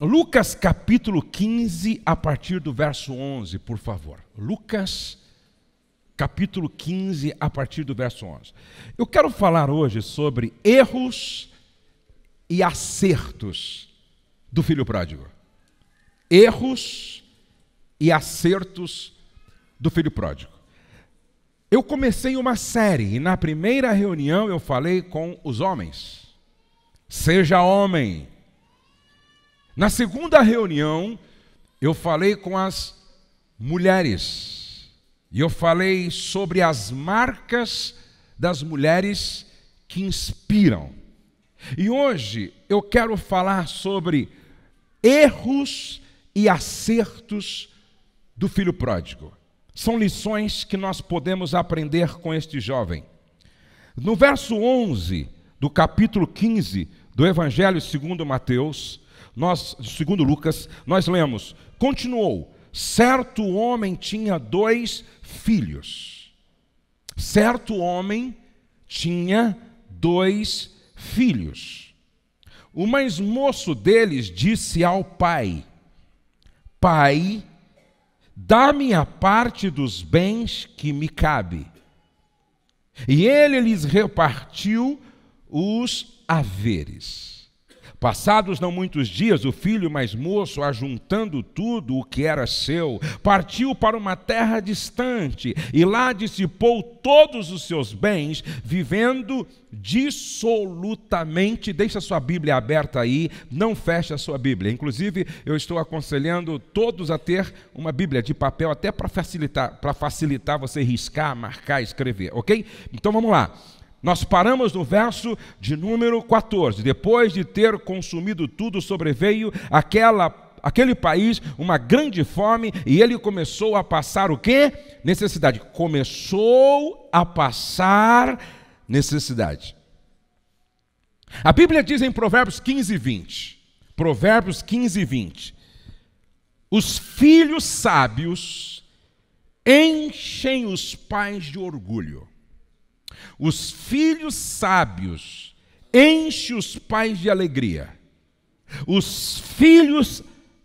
Lucas capítulo 15, a partir do verso 11, por favor. Lucas capítulo 15, a partir do verso 11. Eu quero falar hoje sobre erros e acertos do filho pródigo. Erros e acertos do filho pródigo. Eu comecei uma série e na primeira reunião eu falei com os homens. Seja homem na segunda reunião, eu falei com as mulheres. E eu falei sobre as marcas das mulheres que inspiram. E hoje eu quero falar sobre erros e acertos do filho pródigo. São lições que nós podemos aprender com este jovem. No verso 11 do capítulo 15 do Evangelho segundo Mateus, nós, segundo Lucas, nós lemos, continuou, certo homem tinha dois filhos. Certo homem tinha dois filhos. O mais moço deles disse ao pai: Pai, dá-me a parte dos bens que me cabe. E ele lhes repartiu os haveres. Passados não muitos dias, o filho mais moço, ajuntando tudo o que era seu, partiu para uma terra distante e lá dissipou todos os seus bens, vivendo dissolutamente. Deixa a sua Bíblia aberta aí, não feche a sua Bíblia. Inclusive, eu estou aconselhando todos a ter uma Bíblia de papel, até para facilitar, para facilitar você riscar, marcar, escrever, ok? Então vamos lá. Nós paramos no verso de número 14. Depois de ter consumido tudo, sobreveio aquela aquele país uma grande fome e ele começou a passar o quê? Necessidade. Começou a passar necessidade. A Bíblia diz em Provérbios 15 e 20. Provérbios 15 e 20. Os filhos sábios enchem os pais de orgulho. Os filhos sábios enchem os pais de alegria. Os filhos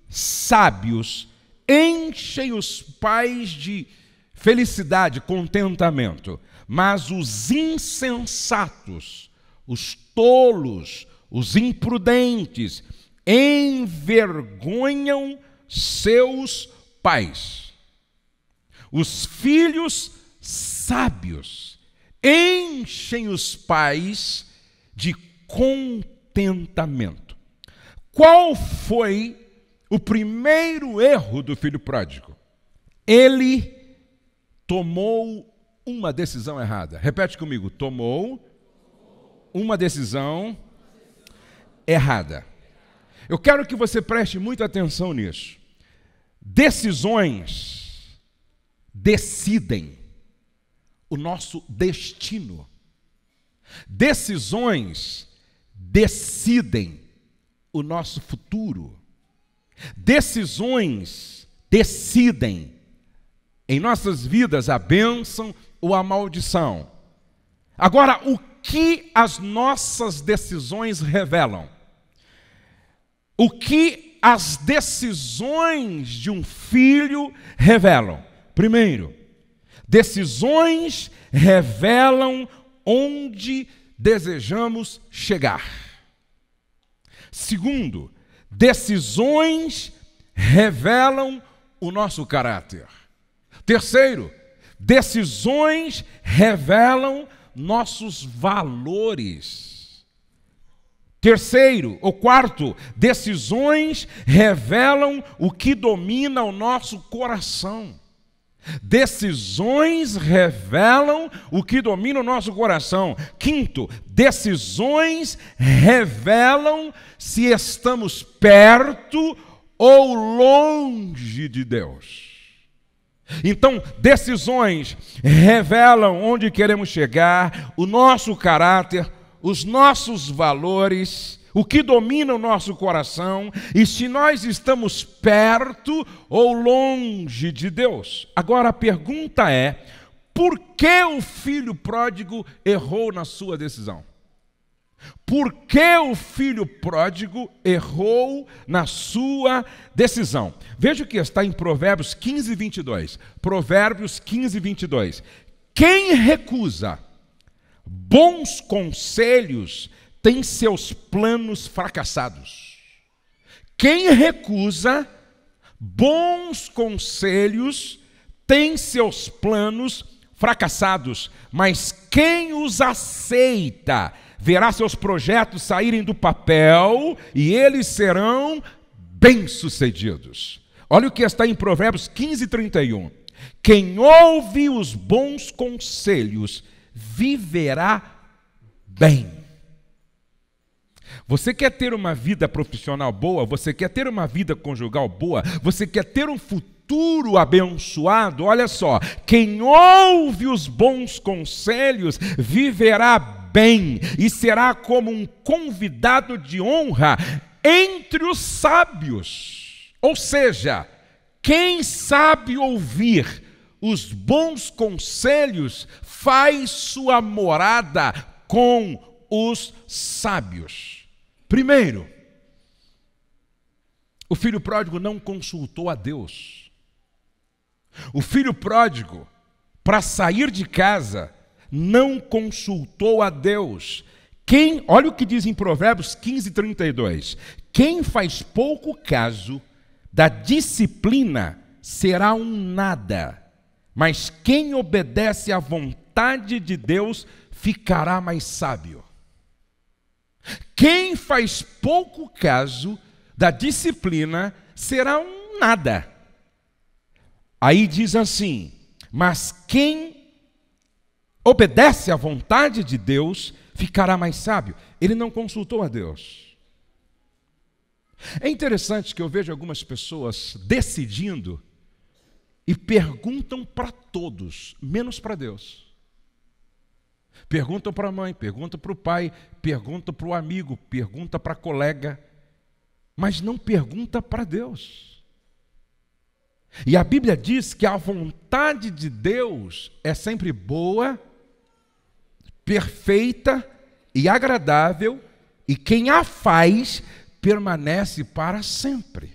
sábios enchem os pais de felicidade, contentamento. Mas os insensatos, os tolos, os imprudentes envergonham seus pais. Os filhos sábios enchem os pais de contentamento. Qual foi o primeiro erro do filho pródigo? Ele tomou uma decisão errada. Repete comigo: tomou uma decisão errada. Eu quero que você preste muita atenção nisso. Decisões decidem o nosso destino. Decisões decidem o nosso futuro. Decisões decidem em nossas vidas a bênção ou a maldição. Agora, o que as nossas decisões revelam? O que as decisões de um filho revelam? Primeiro, Decisões revelam onde desejamos chegar. Segundo, decisões revelam o nosso caráter. Terceiro, decisões revelam nossos valores. Terceiro ou quarto, decisões revelam o que domina o nosso coração. Decisões revelam o que domina o nosso coração. Quinto, decisões revelam se estamos perto ou longe de Deus. Então, decisões revelam onde queremos chegar, o nosso caráter, os nossos valores o que domina o nosso coração e se nós estamos perto ou longe de Deus. Agora a pergunta é: por que o filho pródigo errou na sua decisão? Por que o filho pródigo errou na sua decisão? Veja o que está em Provérbios 15, 22. Provérbios 15, 22. Quem recusa bons conselhos tem seus planos fracassados. Quem recusa bons conselhos tem seus planos fracassados, mas quem os aceita verá seus projetos saírem do papel e eles serão bem-sucedidos. Olha o que está em Provérbios 15, 31. Quem ouve os bons conselhos viverá bem você quer ter uma vida profissional boa? Você quer ter uma vida conjugal boa? Você quer ter um futuro abençoado? Olha só, quem ouve os bons conselhos viverá bem e será como um convidado de honra entre os sábios. Ou seja, quem sabe ouvir os bons conselhos faz sua morada com os sábios. Primeiro, o filho pródigo não consultou a Deus. O filho pródigo, para sair de casa, não consultou a Deus. Quem, olha o que diz em Provérbios 15, 32. Quem faz pouco caso da disciplina será um nada, mas quem obedece à vontade de Deus ficará mais sábio. Quem faz pouco caso da disciplina será um nada. Aí diz assim: mas quem obedece à vontade de Deus ficará mais sábio. Ele não consultou a Deus. É interessante que eu vejo algumas pessoas decidindo e perguntam para todos, menos para Deus. Pergunta para a mãe, pergunta para o pai, pergunta para o amigo, pergunta para a colega, mas não pergunta para Deus. E a Bíblia diz que a vontade de Deus é sempre boa, perfeita e agradável, e quem a faz permanece para sempre.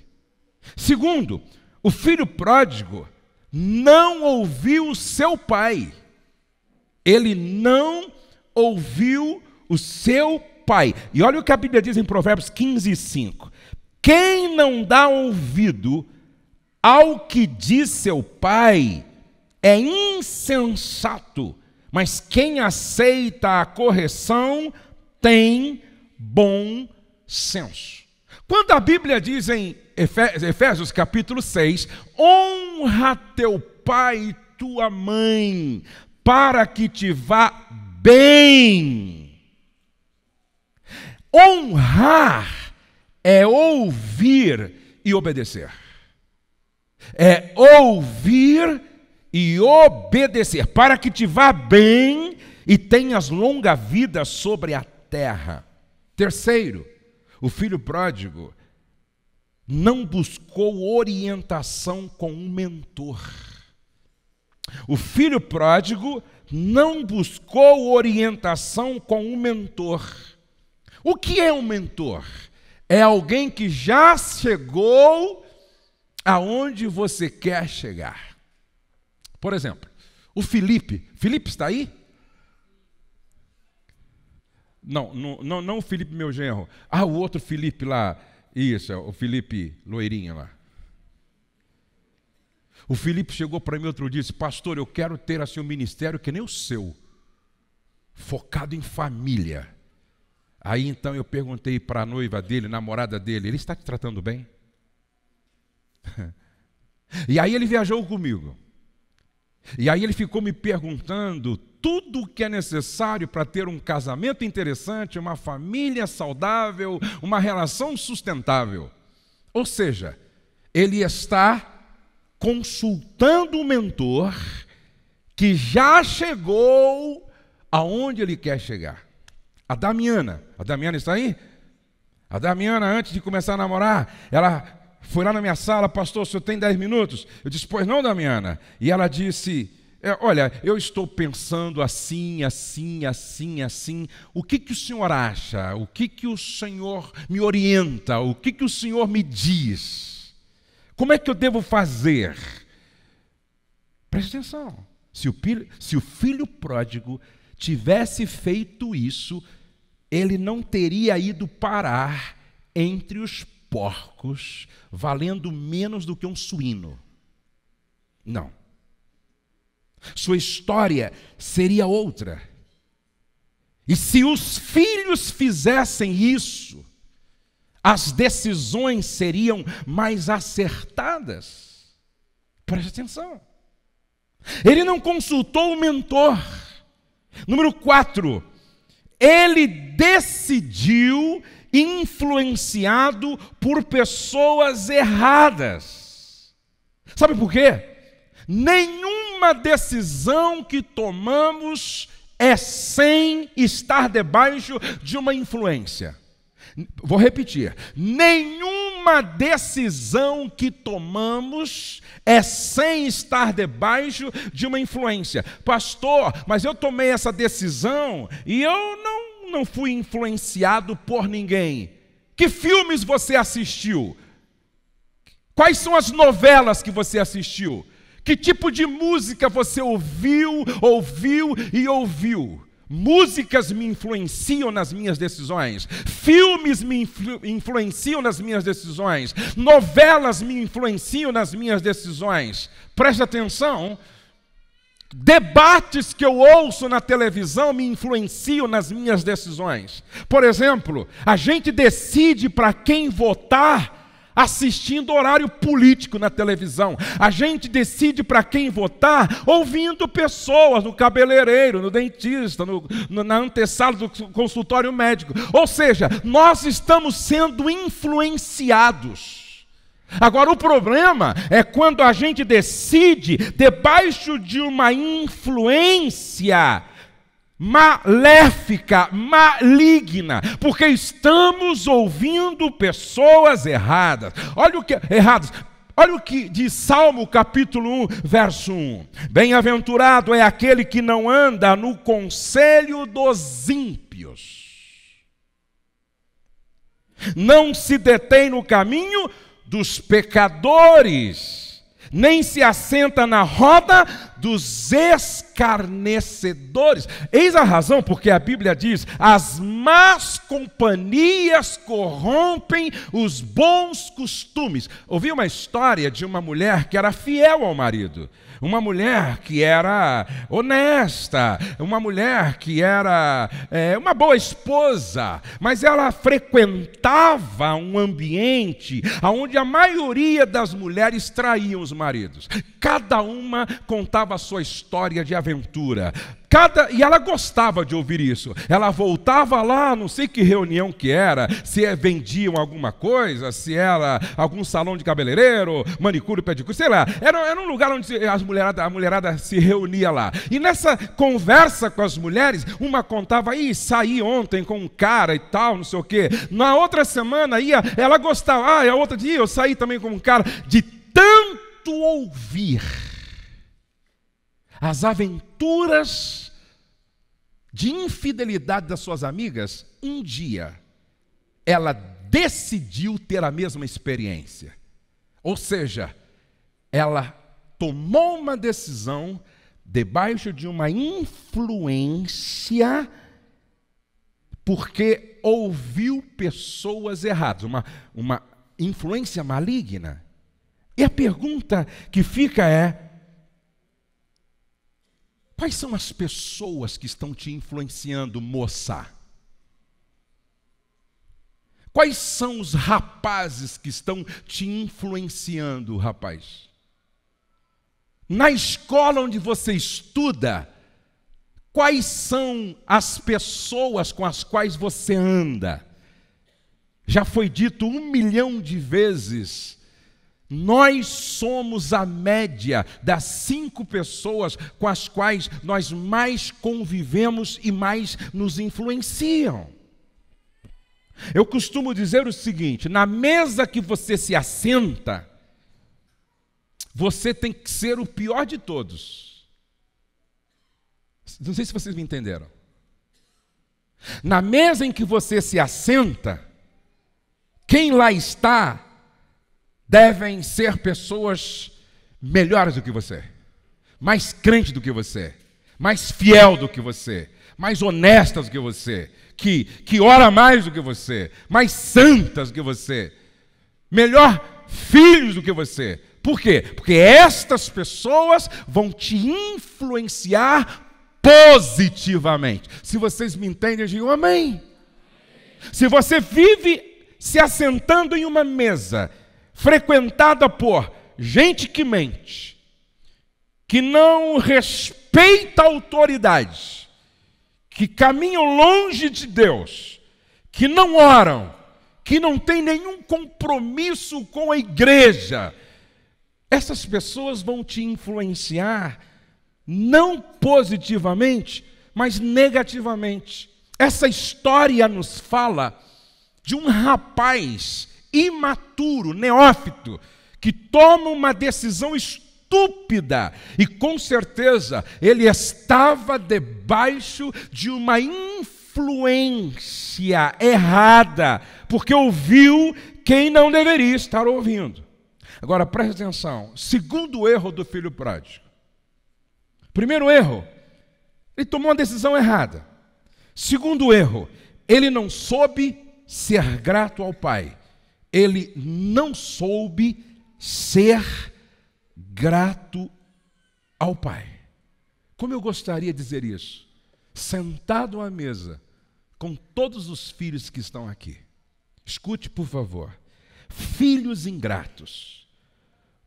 Segundo, o filho pródigo não ouviu seu pai ele não ouviu o seu pai. E olha o que a Bíblia diz em Provérbios 15, 5. Quem não dá ouvido ao que diz seu pai é insensato, mas quem aceita a correção tem bom senso. Quando a Bíblia diz em Efésios capítulo 6, honra teu pai e tua mãe, para que te vá bem. Honrar é ouvir e obedecer. É ouvir e obedecer, para que te vá bem e tenhas longa vida sobre a terra. Terceiro, o filho pródigo não buscou orientação com um mentor. O filho pródigo não buscou orientação com um mentor. O que é um mentor? É alguém que já chegou aonde você quer chegar. Por exemplo, o Felipe. Felipe está aí? Não, não, não, não o Felipe, meu genro. Ah, o outro Felipe lá. Isso, é o Felipe Loirinha lá. O Felipe chegou para mim outro dia e disse: Pastor, eu quero ter assim um ministério que nem o seu, focado em família. Aí então eu perguntei para a noiva dele, namorada dele: Ele está te tratando bem? e aí ele viajou comigo. E aí ele ficou me perguntando tudo o que é necessário para ter um casamento interessante, uma família saudável, uma relação sustentável. Ou seja, ele está consultando o mentor que já chegou aonde ele quer chegar. A Damiana, a Damiana está aí? A Damiana, antes de começar a namorar, ela foi lá na minha sala, pastor, se eu tenho 10 minutos? Eu disse, pois não, Damiana. E ela disse, é, olha, eu estou pensando assim, assim, assim, assim. O que, que o senhor acha? O que, que o senhor me orienta? O que, que o senhor me diz? Como é que eu devo fazer? Preste atenção. Se o, filho, se o filho pródigo tivesse feito isso, ele não teria ido parar entre os porcos, valendo menos do que um suíno. Não. Sua história seria outra. E se os filhos fizessem isso, as decisões seriam mais acertadas. Preste atenção. Ele não consultou o mentor. Número 4. Ele decidiu influenciado por pessoas erradas. Sabe por quê? Nenhuma decisão que tomamos é sem estar debaixo de uma influência. Vou repetir: nenhuma decisão que tomamos é sem estar debaixo de uma influência. Pastor, mas eu tomei essa decisão e eu não, não fui influenciado por ninguém. Que filmes você assistiu? Quais são as novelas que você assistiu? Que tipo de música você ouviu, ouviu e ouviu? Músicas me influenciam nas minhas decisões, filmes me influ influenciam nas minhas decisões, novelas me influenciam nas minhas decisões. Preste atenção, Debates que eu ouço na televisão me influenciam nas minhas decisões. Por exemplo, a gente decide para quem votar assistindo horário político na televisão. A gente decide para quem votar ouvindo pessoas no cabeleireiro, no dentista, no, no, na antessala do consultório médico. Ou seja, nós estamos sendo influenciados. Agora, o problema é quando a gente decide, debaixo de uma influência maléfica, maligna, porque estamos ouvindo pessoas erradas. Olha o que erradas. Olha o que diz Salmo capítulo 1, verso 1. Bem-aventurado é aquele que não anda no conselho dos ímpios. Não se detém no caminho dos pecadores, nem se assenta na roda dos escarnecedores. Eis a razão porque a Bíblia diz: as más companhias corrompem os bons costumes. Ouvi uma história de uma mulher que era fiel ao marido, uma mulher que era honesta, uma mulher que era é, uma boa esposa, mas ela frequentava um ambiente onde a maioria das mulheres traíam os maridos. Cada uma contava contava a sua história de aventura. Cada, e ela gostava de ouvir isso. Ela voltava lá, não sei que reunião que era, se é, vendiam alguma coisa, se era algum salão de cabeleireiro, manicure, pedicure, sei lá. Era, era um lugar onde as mulherada, a mulherada se reunia lá. E nessa conversa com as mulheres, uma contava, ih, saí ontem com um cara e tal, não sei o quê. Na outra semana ia, ela gostava, ah, e a outra dia eu saí também com um cara. De tanto ouvir as aventuras de infidelidade das suas amigas, um dia ela decidiu ter a mesma experiência. Ou seja, ela tomou uma decisão debaixo de uma influência porque ouviu pessoas erradas, uma, uma influência maligna. E a pergunta que fica é: Quais são as pessoas que estão te influenciando, moça? Quais são os rapazes que estão te influenciando, rapaz? Na escola onde você estuda, quais são as pessoas com as quais você anda? Já foi dito um milhão de vezes nós somos a média das cinco pessoas com as quais nós mais convivemos e mais nos influenciam. Eu costumo dizer o seguinte: na mesa que você se assenta, você tem que ser o pior de todos. Não sei se vocês me entenderam. Na mesa em que você se assenta, quem lá está devem ser pessoas melhores do que você, mais crente do que você, mais fiel do que você, mais honestas do que você, que, que ora mais do que você, mais santas do que você, melhor filhos do que você. Por quê? Porque estas pessoas vão te influenciar positivamente. Se vocês me entendem, digam amém. Se você vive se assentando em uma mesa frequentada por gente que mente, que não respeita a autoridade, que caminham longe de Deus, que não oram, que não têm nenhum compromisso com a igreja, essas pessoas vão te influenciar não positivamente, mas negativamente. Essa história nos fala de um rapaz imaturo, neófito, que toma uma decisão estúpida e com certeza ele estava debaixo de uma influência errada, porque ouviu quem não deveria estar ouvindo. Agora preste atenção: segundo erro do filho pródigo. Primeiro erro, ele tomou uma decisão errada. Segundo erro, ele não soube ser grato ao pai ele não soube ser grato ao Pai. Como eu gostaria de dizer isso? Sentado à mesa com todos os filhos que estão aqui. Escute, por favor. Filhos ingratos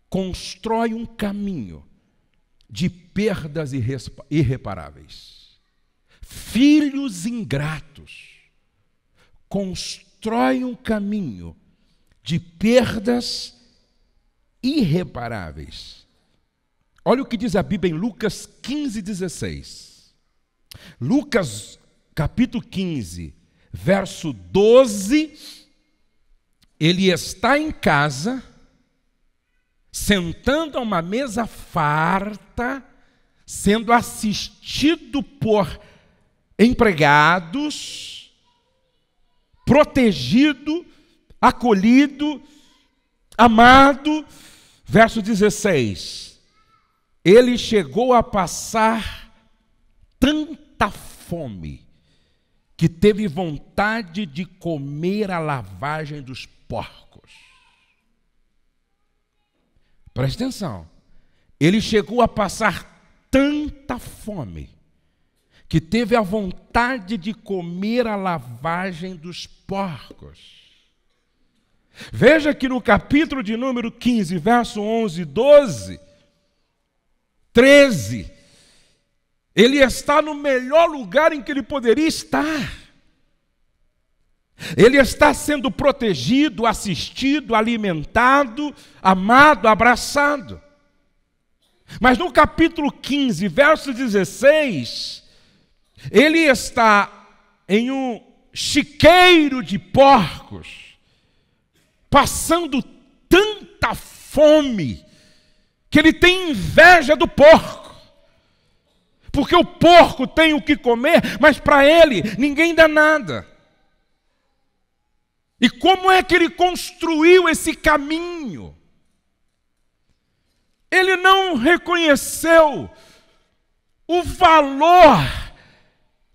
constrói um caminho de perdas irreparáveis. Filhos ingratos constrói um caminho de perdas irreparáveis. Olha o que diz a Bíblia em Lucas 15, 16. Lucas, capítulo 15, verso 12. Ele está em casa, sentando a uma mesa farta, sendo assistido por empregados, protegido acolhido, amado. Verso 16: Ele chegou a passar tanta fome que teve vontade de comer a lavagem dos porcos. Presta atenção. Ele chegou a passar tanta fome que teve a vontade de comer a lavagem dos porcos. Veja que no capítulo de número 15, verso 11, 12, 13, ele está no melhor lugar em que ele poderia estar. Ele está sendo protegido, assistido, alimentado, amado, abraçado. Mas no capítulo 15, verso 16, ele está em um chiqueiro de porcos passando tanta fome, que ele tem inveja do porco. Porque o porco tem o que comer, mas para ele ninguém dá nada. E como é que ele construiu esse caminho? Ele não reconheceu o valor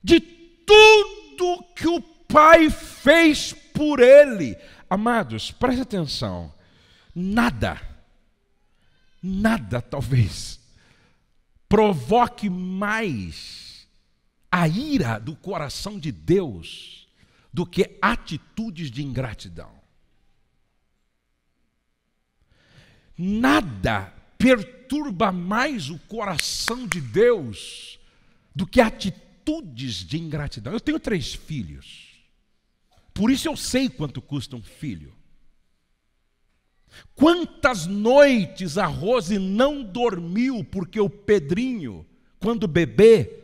de tudo que o pai fez por ele Amados, preste atenção. Nada, nada talvez, provoque mais a ira do coração de Deus do que atitudes de ingratidão. Nada perturba mais o coração de Deus do que atitudes de ingratidão. Eu tenho três filhos. Por isso eu sei quanto custa um filho. Quantas noites a Rose não dormiu porque o Pedrinho, quando bebê,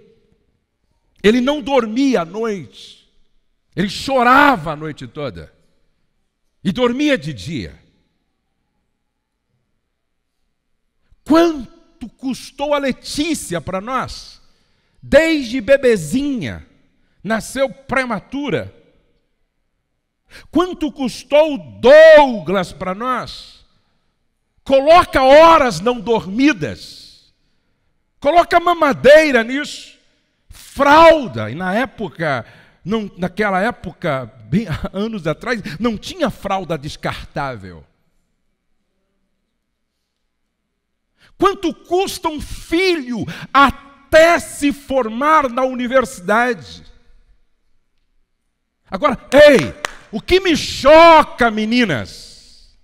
ele não dormia à noite, ele chorava a noite toda e dormia de dia. Quanto custou a Letícia para nós? Desde bebezinha, nasceu prematura Quanto custou Douglas para nós? Coloca horas não dormidas, coloca mamadeira nisso, fralda, e na época, não, naquela época, bem anos atrás, não tinha fralda descartável. Quanto custa um filho até se formar na universidade? Agora, ei! O que me choca, meninas,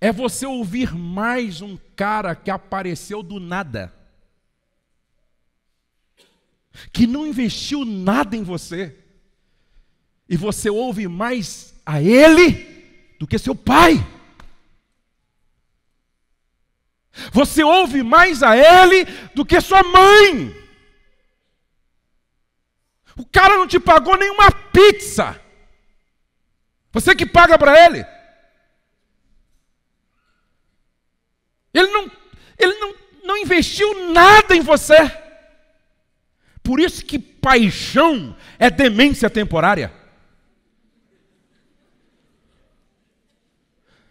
é você ouvir mais um cara que apareceu do nada, que não investiu nada em você, e você ouve mais a ele do que seu pai. Você ouve mais a ele do que sua mãe. O cara não te pagou nenhuma pizza. Você que paga para ele. Ele não, ele não, não investiu nada em você. Por isso que paixão é demência temporária.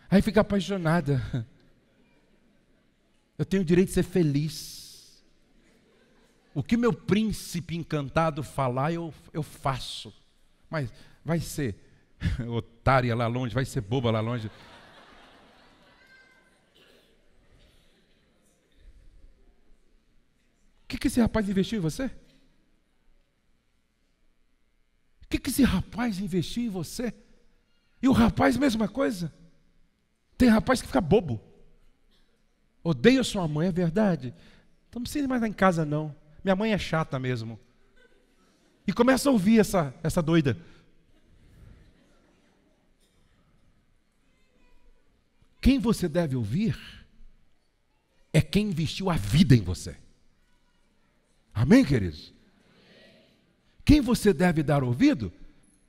Aí fica apaixonada. Eu tenho o direito de ser feliz o que meu príncipe encantado falar, eu, eu faço. Mas vai ser otária lá longe, vai ser boba lá longe. O que, que esse rapaz investiu em você? O que, que esse rapaz investiu em você? E o rapaz, mesma coisa. Tem rapaz que fica bobo. Odeia sua mãe, é verdade? Então não precisa ir mais lá em casa, não. Minha mãe é chata mesmo. E começa a ouvir essa, essa doida. Quem você deve ouvir é quem investiu a vida em você. Amém, queridos? Quem você deve dar ouvido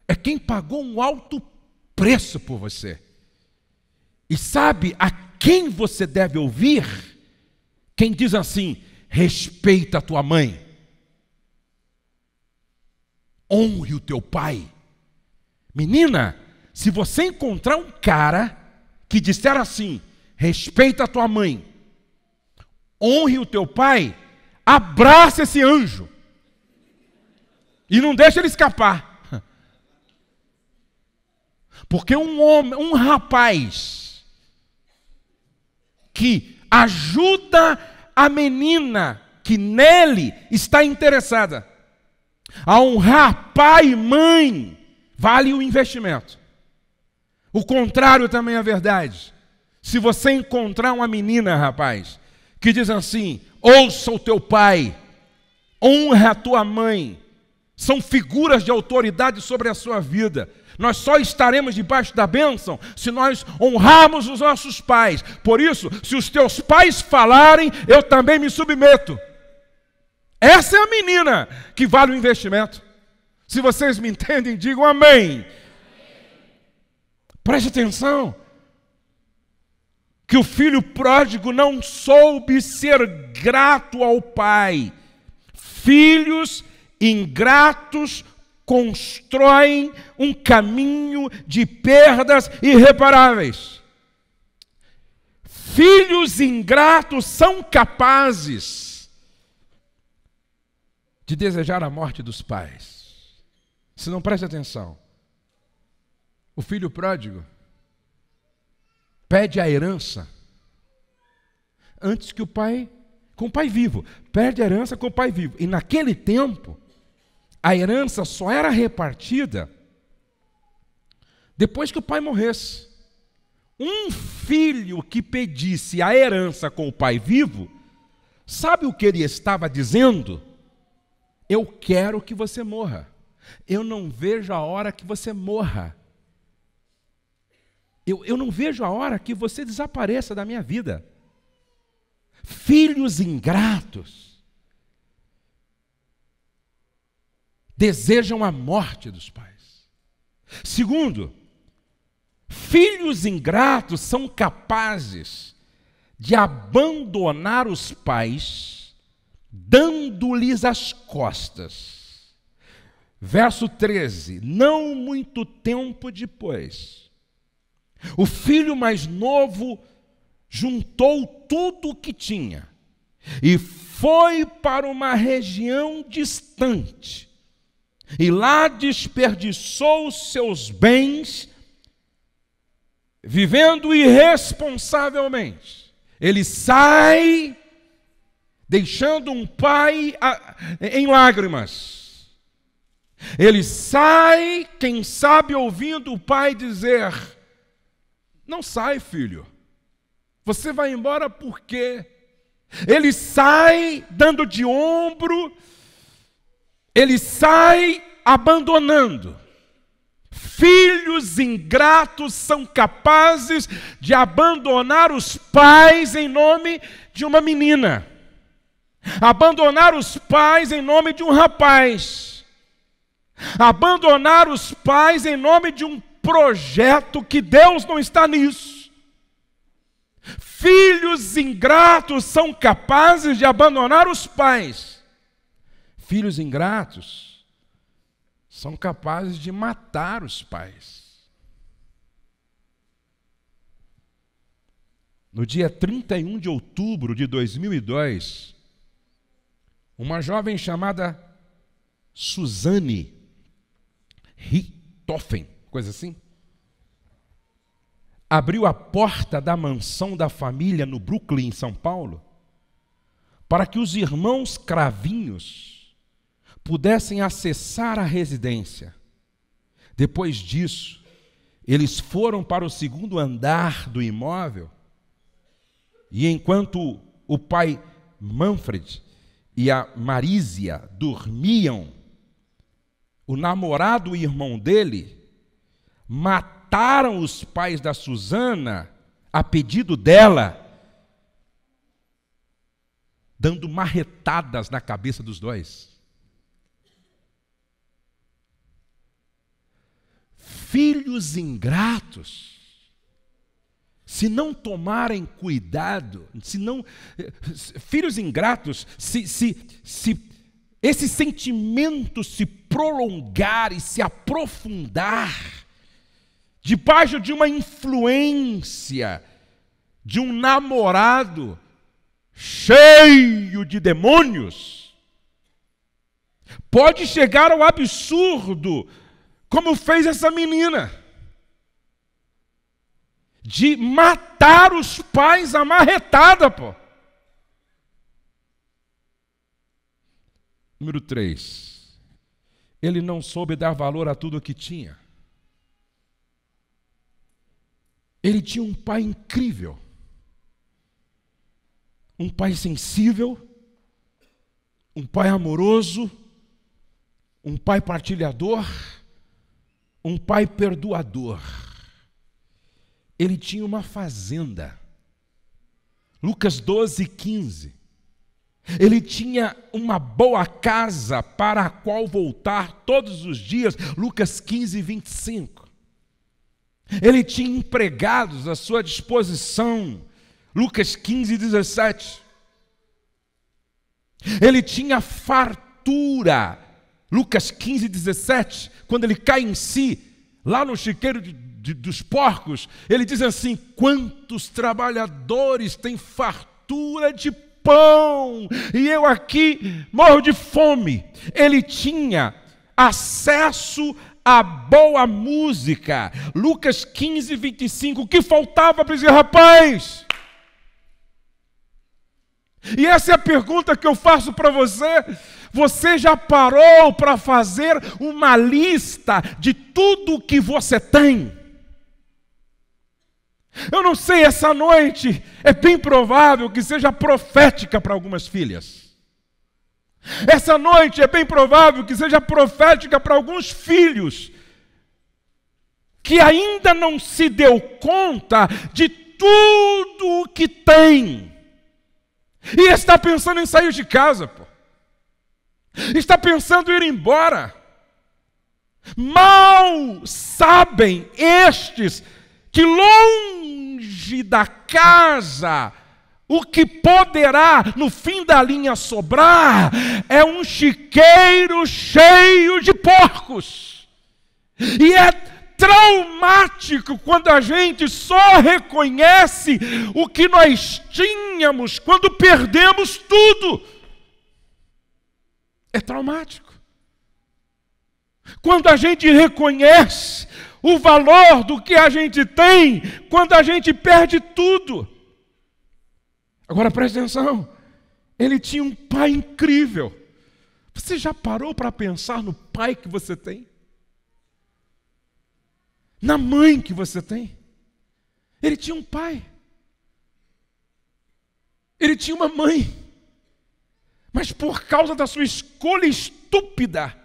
é quem pagou um alto preço por você. E sabe a quem você deve ouvir? Quem diz assim: respeita a tua mãe, honre o teu pai. Menina, se você encontrar um cara que disser assim, respeita a tua mãe, honre o teu pai, abraça esse anjo e não deixa ele escapar. Porque um homem, um rapaz que ajuda a menina que nele está interessada. A honrar pai e mãe vale o investimento. O contrário também é verdade. Se você encontrar uma menina, rapaz, que diz assim: ouça o teu pai, honra a tua mãe, são figuras de autoridade sobre a sua vida. Nós só estaremos debaixo da bênção se nós honrarmos os nossos pais. Por isso, se os teus pais falarem, eu também me submeto. Essa é a menina que vale o investimento. Se vocês me entendem, digam amém. Preste atenção. Que o filho pródigo não soube ser grato ao pai. Filhos ingratos constroem um caminho de perdas irreparáveis. Filhos ingratos são capazes de desejar a morte dos pais. Se não preste atenção, o filho pródigo pede a herança antes que o pai, com o pai vivo, perde a herança com o pai vivo. E naquele tempo, a herança só era repartida depois que o pai morresse. Um filho que pedisse a herança com o pai vivo, sabe o que ele estava dizendo? Eu quero que você morra. Eu não vejo a hora que você morra. Eu, eu não vejo a hora que você desapareça da minha vida. Filhos ingratos desejam a morte dos pais. Segundo, filhos ingratos são capazes de abandonar os pais, dando-lhes as costas. Verso 13: Não muito tempo depois, o filho mais novo juntou tudo o que tinha e foi para uma região distante e lá desperdiçou seus bens, vivendo irresponsavelmente. Ele sai deixando um pai em lágrimas. Ele sai, quem sabe, ouvindo o pai dizer: Não sai, filho, você vai embora por quê? Ele sai dando de ombro, ele sai abandonando. Filhos ingratos são capazes de abandonar os pais em nome de uma menina, abandonar os pais em nome de um rapaz, abandonar os pais em nome de um projeto que Deus não está nisso. Filhos ingratos são capazes de abandonar os pais filhos ingratos são capazes de matar os pais. No dia 31 de outubro de 2002, uma jovem chamada Suzane Ritoffen, coisa assim, abriu a porta da mansão da família no Brooklyn, em São Paulo, para que os irmãos cravinhos pudessem acessar a residência. Depois disso, eles foram para o segundo andar do imóvel e enquanto o pai Manfred e a Marísia dormiam, o namorado e irmão dele mataram os pais da Susana a pedido dela, dando marretadas na cabeça dos dois. Filhos ingratos, se não tomarem cuidado, se não. Filhos ingratos, se, se, se esse sentimento se prolongar e se aprofundar, debaixo de uma influência, de um namorado cheio de demônios, pode chegar ao absurdo como fez essa menina, de matar os pais amarretada, pô. Número 3. Ele não soube dar valor a tudo o que tinha. Ele tinha um pai incrível. Um pai sensível, um pai amoroso, um pai partilhador um pai perdoador. Ele tinha uma fazenda. Lucas 12, 15. Ele tinha uma boa casa para a qual voltar todos os dias. Lucas 15, 25. Ele tinha empregados à sua disposição. Lucas 15, 17. Ele tinha fartura Lucas 15, 17, quando ele cai em si, lá no chiqueiro de, de, dos porcos, ele diz assim: Quantos trabalhadores têm fartura de pão, e eu aqui morro de fome. Ele tinha acesso à boa música. Lucas 15, 25. O que faltava para dizer, rapaz? E essa é a pergunta que eu faço para você. Você já parou para fazer uma lista de tudo que você tem? Eu não sei, essa noite é bem provável que seja profética para algumas filhas. Essa noite é bem provável que seja profética para alguns filhos que ainda não se deu conta de tudo o que tem e está pensando em sair de casa, pô está pensando em ir embora. Mal sabem estes que longe da casa o que poderá no fim da linha sobrar é um chiqueiro cheio de porcos. E é traumático quando a gente só reconhece o que nós tínhamos quando perdemos tudo é traumático. Quando a gente reconhece o valor do que a gente tem, quando a gente perde tudo. Agora preste atenção, ele tinha um pai incrível. Você já parou para pensar no pai que você tem? Na mãe que você tem? Ele tinha um pai. Ele tinha uma mãe mas por causa da sua escolha estúpida,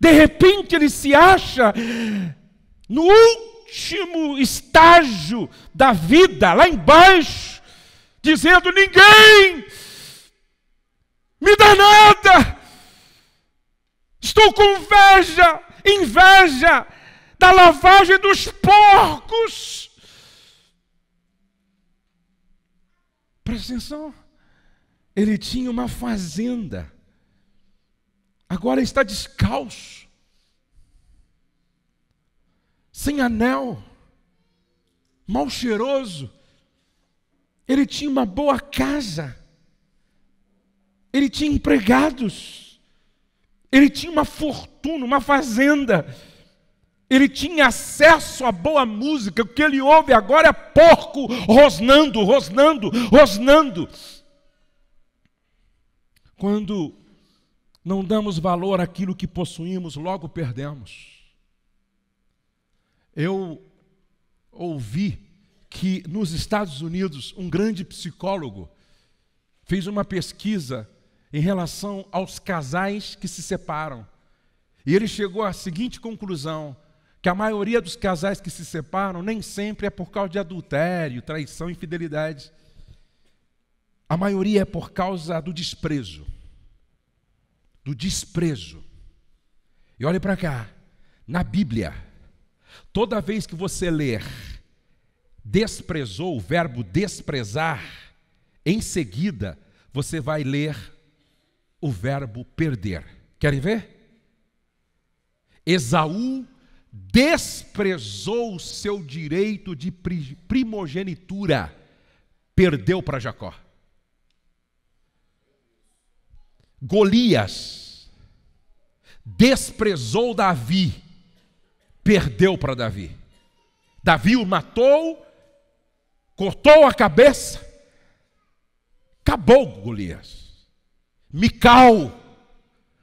de repente ele se acha no último estágio da vida, lá embaixo, dizendo: Ninguém me dá nada, estou com inveja, inveja da lavagem dos porcos. Presta atenção. Ele tinha uma fazenda. Agora está descalço. Sem anel. Mal cheiroso. Ele tinha uma boa casa. Ele tinha empregados. Ele tinha uma fortuna, uma fazenda. Ele tinha acesso à boa música. O que ele ouve agora é porco rosnando, rosnando, rosnando. Quando não damos valor àquilo que possuímos, logo perdemos. Eu ouvi que nos Estados Unidos um grande psicólogo fez uma pesquisa em relação aos casais que se separam. E ele chegou à seguinte conclusão: que a maioria dos casais que se separam nem sempre é por causa de adultério, traição, infidelidade. A maioria é por causa do desprezo. Do desprezo. E olhe para cá, na Bíblia, toda vez que você ler desprezou, o verbo desprezar, em seguida você vai ler o verbo perder. Querem ver? Esaú desprezou o seu direito de primogenitura, perdeu para Jacó. Golias desprezou Davi, perdeu para Davi. Davi o matou, cortou a cabeça, acabou Golias. Mical,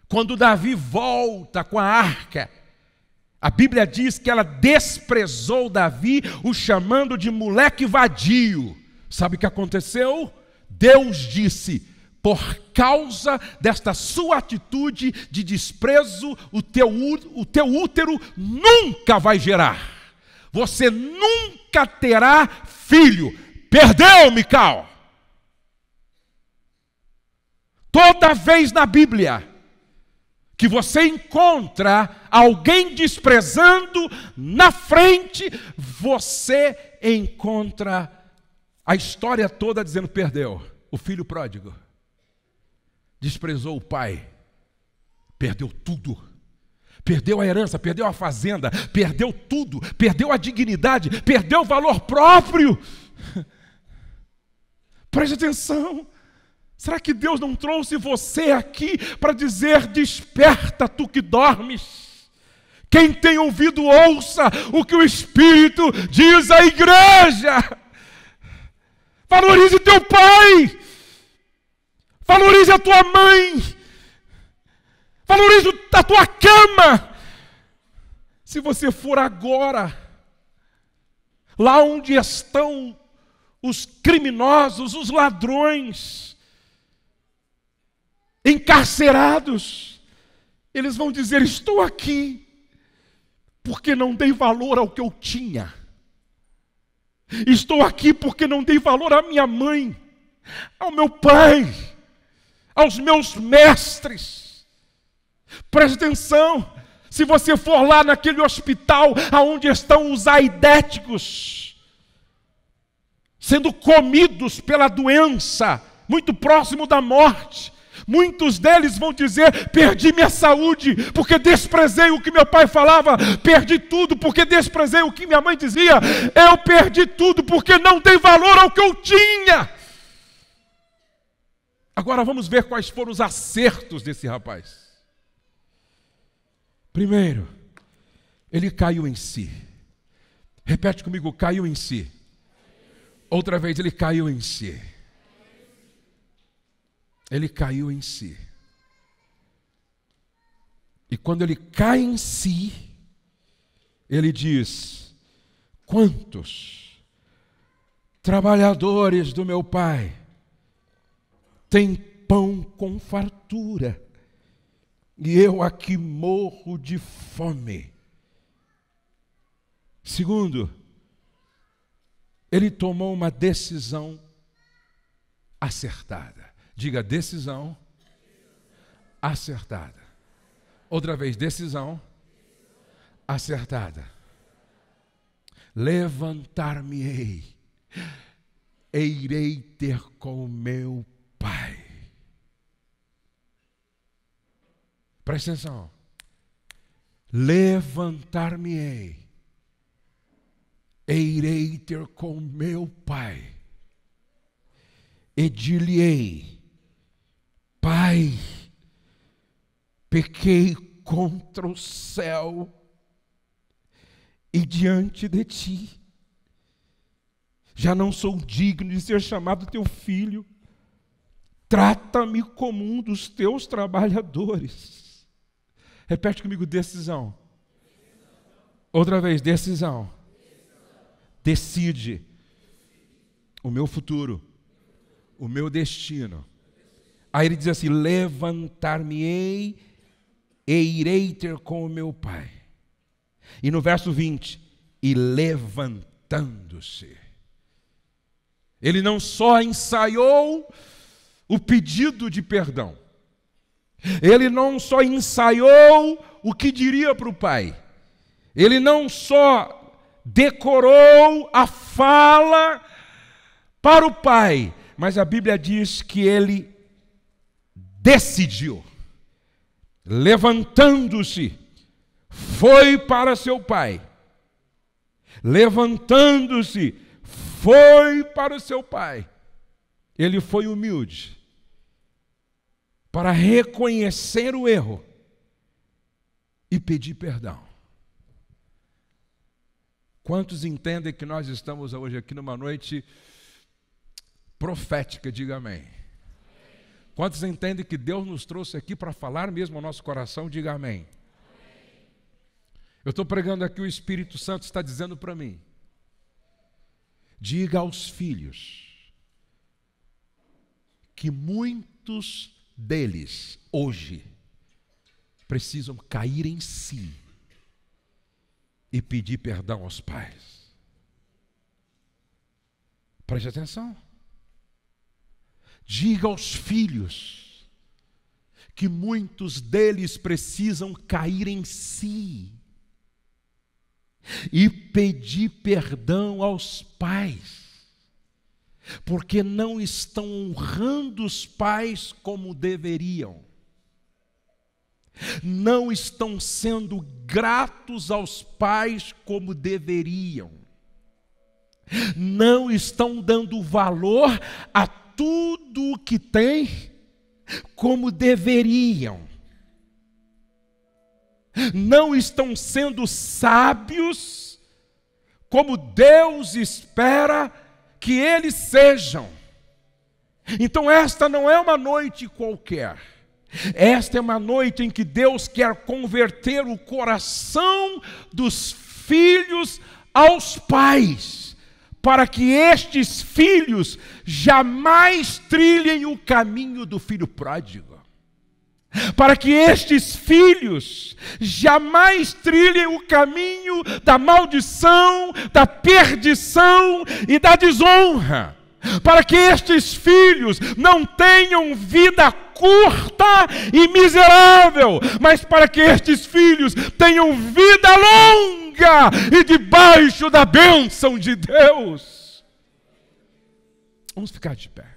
quando Davi volta com a arca, a Bíblia diz que ela desprezou Davi, o chamando de moleque vadio. Sabe o que aconteceu? Deus disse: por causa desta sua atitude de desprezo, o teu, o teu útero nunca vai gerar. Você nunca terá filho. Perdeu, Mical. Toda vez na Bíblia que você encontra alguém desprezando na frente, você encontra a história toda dizendo perdeu, o filho pródigo desprezou o pai, perdeu tudo. Perdeu a herança, perdeu a fazenda, perdeu tudo, perdeu a dignidade, perdeu o valor próprio. Preste atenção. Será que Deus não trouxe você aqui para dizer: desperta, tu que dormes? Quem tem ouvido, ouça o que o Espírito diz à igreja. Valorize teu pai valorize a tua mãe, valorize a tua cama. Se você for agora, lá onde estão os criminosos, os ladrões, encarcerados, eles vão dizer: Estou aqui, porque não dei valor ao que eu tinha. Estou aqui porque não dei valor à minha mãe, ao meu pai aos meus mestres. Presta atenção. Se você for lá naquele hospital aonde estão os aidéticos, sendo comidos pela doença, muito próximo da morte, Muitos deles vão dizer: perdi minha saúde, porque desprezei o que meu pai falava, perdi tudo, porque desprezei o que minha mãe dizia, eu perdi tudo, porque não dei valor ao que eu tinha. Agora vamos ver quais foram os acertos desse rapaz. Primeiro, ele caiu em si. Repete comigo: caiu em si. Outra vez, ele caiu em si. Ele caiu em si. E quando ele cai em si, ele diz: Quantos trabalhadores do meu pai tem pão com fartura, e eu aqui morro de fome. Segundo, ele tomou uma decisão acertada. Diga decisão acertada. Outra vez, decisão acertada. Levantar-me-ei, e irei ter com meu Presta atenção. Levantar-me-ei e irei ter com meu pai e dir-lhe-ei: Pai, pequei contra o céu e diante de ti. Já não sou digno de ser chamado teu filho. Trata-me como um dos teus trabalhadores. Repete comigo: decisão. Outra vez: decisão. Decide o meu futuro, o meu destino. Aí ele diz assim: levantar-me-ei e irei ter com o meu pai. E no verso 20: e levantando-se. Ele não só ensaiou o pedido de perdão, ele não só ensaiou o que diria para o pai, ele não só decorou a fala para o pai, mas a Bíblia diz que ele decidiu, levantando-se, foi para seu pai. Levantando-se, foi para o seu pai. Ele foi humilde para reconhecer o erro e pedir perdão. Quantos entendem que nós estamos hoje aqui numa noite profética? Diga amém. Quantos entendem que Deus nos trouxe aqui para falar mesmo ao nosso coração? Diga amém. Eu estou pregando aqui, o Espírito Santo está dizendo para mim: diga aos filhos que muitos deles hoje precisam cair em si e pedir perdão aos pais. Preste atenção. Diga aos filhos que muitos deles precisam cair em si e pedir perdão aos pais porque não estão honrando os pais como deveriam, não estão sendo gratos aos pais como deveriam, não estão dando valor a tudo o que têm como deveriam, não estão sendo sábios como Deus espera que eles sejam. Então, esta não é uma noite qualquer. Esta é uma noite em que Deus quer converter o coração dos filhos aos pais, para que estes filhos jamais trilhem o caminho do filho pródigo para que estes filhos jamais trilhem o caminho da maldição, da perdição e da desonra, para que estes filhos não tenham vida curta e miserável, mas para que estes filhos tenham vida longa e debaixo da bênção de Deus. Vamos ficar de pé.